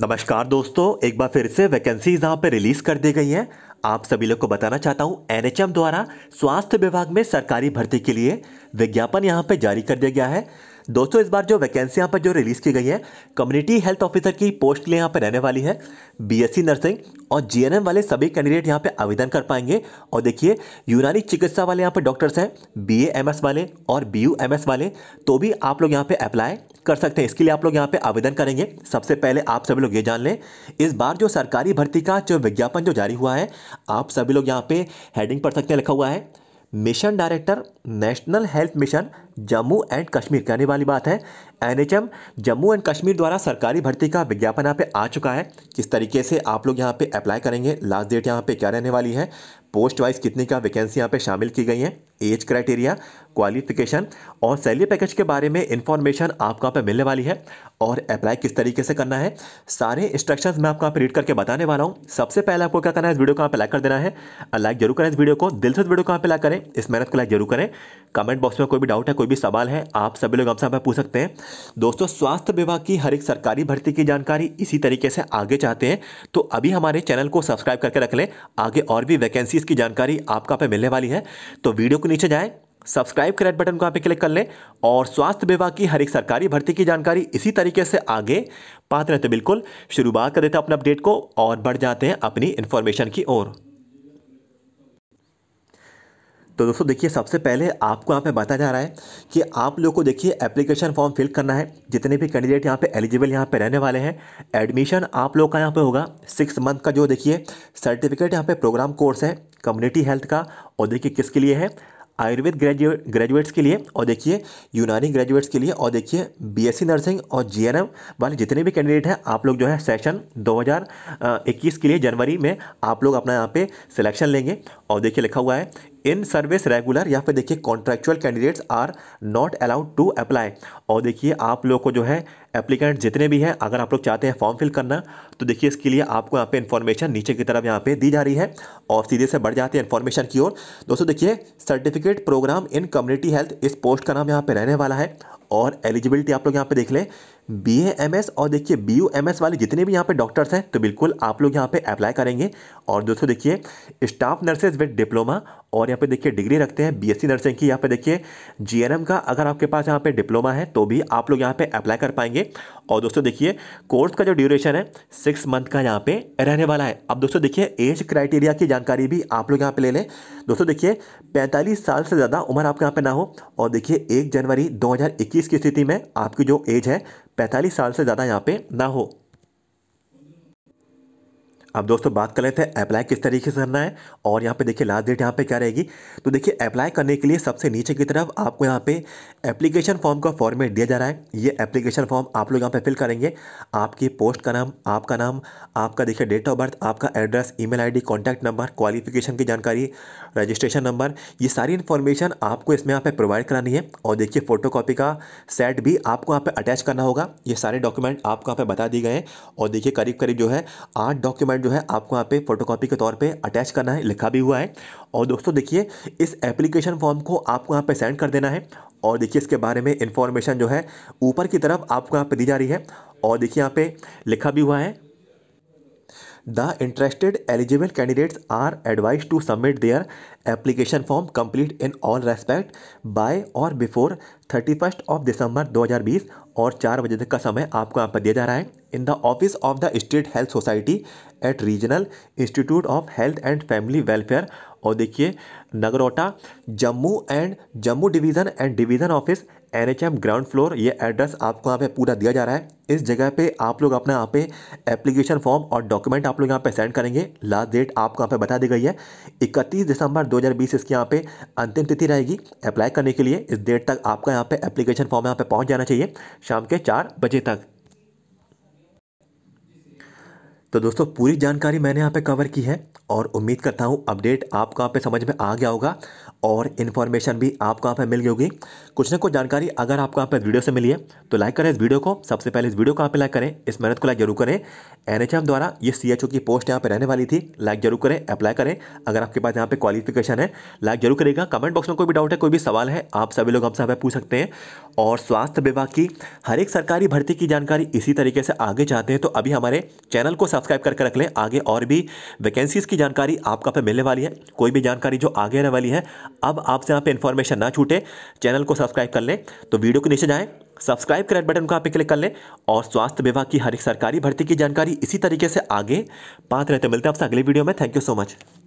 नमस्कार दोस्तों एक बार फिर से वैकेंसीज यहाँ पे रिलीज़ कर दी गई हैं आप सभी लोग को बताना चाहता हूँ एनएचएम द्वारा स्वास्थ्य विभाग में सरकारी भर्ती के लिए विज्ञापन यहाँ पर जारी कर दिया गया है दोस्तों इस बार जो वैकेंसी यहाँ पर जो रिलीज़ की गई है कम्युनिटी हेल्थ ऑफिसर की पोस्ट के लिए यहाँ पर रहने वाली है बीएससी नर्सिंग और जीएनएम वाले सभी कैंडिडेट यहाँ पे आवेदन कर पाएंगे और देखिए यूनानी चिकित्सा वाले यहाँ पर डॉक्टर्स हैं बीएएमएस वाले और बीयूएमएस वाले तो भी आप लोग यहाँ पर अप्लाई कर सकते हैं इसके लिए आप लोग यहाँ पर आवेदन करेंगे सबसे पहले आप सभी लोग ये जान लें इस बार जो सरकारी भर्ती का जो विज्ञापन जो जारी हुआ है आप सभी लोग यहाँ पे हेडिंग पढ़ सकते हैं लिखा हुआ है mission director national health mission Jammu and Kashmir कहने वाली बात है एनएचएम जम्मू एंड कश्मीर द्वारा सरकारी भर्ती का विज्ञापन यहाँ पे आ चुका है किस तरीके से आप लोग यहाँ पे अप्लाई करेंगे लास्ट डेट यहाँ पे क्या रहने वाली है पोस्ट वाइज कितनी का वैकेंसी यहाँ पे शामिल की गई है एज क्राइटेरिया क्वालिफिकेशन और सैलरी पैकेज के बारे में इन्फॉर्मेशन आपको कहाँ पर मिलने वाली है और अप्लाई किस तरीके से करना है सारे इंस्ट्रक्शंस मैं आपको यहाँ पर रीड करके बताने वाला हूँ सबसे पहले आपको क्या करना है इस वीडियो को यहाँ पर लाइक कर देना है लाइक जरूर करें इस वीडियो को दिल से वीडियो को यहाँ पर लाइक करें इस मेहनत को लाइक जरूर करें कमेंट बॉक्स में कोई भी डाउट है कोई भी सवाल है आप सभी लोग हमसे यहाँ पूछ सकते हैं दोस्तों स्वास्थ्य विभाग की हर एक सरकारी भर्ती की जानकारी इसी तरीके से आगे चाहते हैं तो अभी हमारे चैनल को सब्सक्राइब करके रख लें आगे और भी वैकेंसीज की जानकारी आपका पे मिलने वाली है तो वीडियो को के नीचे जाएँ सब्सक्राइब के रेड बटन को आप क्लिक कर लें और स्वास्थ्य विभाग की हर एक सरकारी भर्ती की जानकारी इसी तरीके से आगे पाते रहते बिल्कुल शुरुआत कर देते हैं अपने अपडेट को और बढ़ जाते हैं अपनी इन्फॉर्मेशन की ओर तो दोस्तों देखिए सबसे पहले आपको यहाँ पे बताया जा रहा है कि आप लोगों को देखिए एप्लीकेशन फॉर्म फिल करना है जितने भी कैंडिडेट यहाँ पे एलिजिबल यहाँ पे रहने वाले हैं एडमिशन आप लोग का यहाँ पे होगा सिक्स मंथ का जो देखिए सर्टिफिकेट यहाँ पे प्रोग्राम कोर्स है कम्युनिटी हेल्थ का और देखिए किसके लिए है आयुर्वेद ग्रेजुएट ग्रेजुएट्स के लिए और देखिए यूनानी ग्रेजुएट्स के लिए और देखिए बीएससी नर्सिंग और जीएनएम वाले जितने भी कैंडिडेट हैं आप लोग जो है सेशन 2021 के लिए जनवरी में आप लोग अपना यहाँ पे सिलेक्शन लेंगे और देखिए लिखा हुआ है इन सर्विस रेगुलर या फिर देखिए contractual candidates are not allowed to apply और देखिए आप लोग को जो है एप्लीकेंट जितने भी हैं अगर आप लोग चाहते हैं फॉर्म फिल करना तो देखिए इसके लिए आपको यहाँ पे इन्फॉर्मेशन नीचे की तरफ यहाँ पे दी जा रही है और सीधे से बढ़ जाते हैं इन्फॉर्मेशन की ओर दोस्तों देखिए certificate program in community health इस पोस्ट का नाम यहाँ पे रहने वाला है और एलिजिबिलिटी आप लोग यहाँ पे देख लें बी एम एस और देखिए बी यू एम एस वाले जितने भी यहाँ पे डॉक्टर्स हैं तो बिल्कुल आप लोग यहाँ पे अप्लाई करेंगे और दोस्तों देखिए स्टाफ नर्सेज विद डिप्लोमा और यहाँ पे देखिए डिग्री रखते हैं बीएससी नर्सिंग की यहाँ पे देखिए जीएनएम का अगर आपके पास यहाँ पे डिप्लोमा है तो भी आप लोग यहाँ पे अप्लाई कर पाएंगे और दोस्तों देखिए कोर्स का जो ड्यूरेशन है सिक्स मंथ का यहाँ पे रहने वाला है अब दोस्तों देखिए एज क्राइटेरिया की जानकारी भी आप लोग यहाँ पे ले लें दोस्तों देखिए 45 साल से ज़्यादा उम्र आपके यहाँ पे ना हो और देखिए 1 जनवरी 2021 की स्थिति में आपकी जो एज है 45 साल से ज़्यादा यहाँ पे ना हो अब दोस्तों बात कर लेते हैं अप्लाई किस तरीके से करना है और यहाँ पे देखिए लास्ट डेट यहाँ पे क्या रहेगी तो देखिए अप्लाई करने के लिए सबसे नीचे की तरफ आपको यहाँ पे एप्लीकेशन फॉर्म का फॉर्मेट दिया जा रहा है ये एप्लीकेशन फॉर्म आप लोग यहाँ पे फिल करेंगे आपकी पोस्ट का नाम आपका नाम आपका देखिए डेट ऑफ बर्थ आपका address email contact number qualification की जानकारी रजिस्ट्रेशन नंबर ये सारी इन्फॉर्मेशन आपको इसमें यहाँ पर प्रोवाइड करानी है और देखिए फ़ोटो का सेट भी आपको यहाँ पर अटैच करना होगा ये सारे डॉक्यूमेंट आपको यहाँ पर बता दिए गए हैं और देखिए करीब करीब जो है आठ डॉक्यूमेंट कार्ड जो है आपको यहाँ पे फोटोकॉपी के तौर पे अटैच करना है लिखा भी हुआ है और दोस्तों देखिए इस एप्लीकेशन फॉर्म को आपको यहाँ पे सेंड कर देना है और देखिए इसके बारे में इन्फॉर्मेशन जो है ऊपर की तरफ आपको यहाँ पर दी जा रही है और देखिए यहाँ पर लिखा भी हुआ है The interested eligible candidates are advised to submit their application form complete in all respect by or before 31st of December 2020 और चार बजे तक का समय आपको यहाँ पर दिया जा रहा है in the office of the state health society at regional institute of health and family welfare और देखिए Nagrota Jammu and Jammu division and division office N H M ground floor ये एड्रेस आपको यहाँ पे पूरा दिया जा रहा है इस जगह पे आप लोग अपना यहाँ पे एप्लीकेशन फॉर्म और डॉक्यूमेंट आप लोग यहाँ पे सेंड करेंगे लास्ट डेट आपको यहाँ पे बता दी गई है 31 दिसंबर 2020 इसकी यहाँ पे अंतिम तिथि रहेगी अप्लाई करने के लिए इस डेट तक आपका यहाँ पे एप्लीकेशन फॉर्म यहाँ पे पहुँच जाना चाहिए शाम के चार बजे तक तो दोस्तों पूरी जानकारी मैंने यहाँ पे कवर की है और उम्मीद करता हूँ अपडेट आपको यहाँ पे समझ में आ गया होगा और इन्फॉर्मेशन भी आपको यहाँ पर मिल गई होगी कुछ ना कुछ जानकारी अगर आपको यहाँ पर वीडियो से मिली है तो लाइक करें इस वीडियो को सबसे पहले इस वीडियो को यहाँ पर लाइक करें इस मेहनत को लाइक जरूर करें एन द्वारा ये सी की पोस्ट यहाँ पर रहने वाली थी लाइक जरूर करें अप्लाई करें अगर आपके पास यहाँ पर क्वालिफिकेशन है लाइक जरूर करेगा कमेंट बॉक्स में कोई भी डाउट है कोई भी सवाल है आप सभी लोग हमसे यहाँ पर पूछ सकते हैं और स्वास्थ्य विभाग की हर एक सरकारी भर्ती की जानकारी इसी तरीके से आगे चाहते हैं तो अभी हमारे चैनल को सब्सक्राइब करके रख लें आगे और भी वैकेंसीज़ की जानकारी आपका यहाँ पर मिलने वाली है कोई भी जानकारी जो आगे रहने वाली है अब आपसे यहाँ पे इन्फॉर्मेशन ना छूटे चैनल को सब्सक्राइब कर लें तो वीडियो के नीचे जाएं सब्सक्राइब करें बटन को आप पे क्लिक कर लें और स्वास्थ्य विभाग की हर एक सरकारी भर्ती की जानकारी इसी तरीके से आगे पाते रहते मिलते हैं आपसे अगली वीडियो में थैंक यू सो मच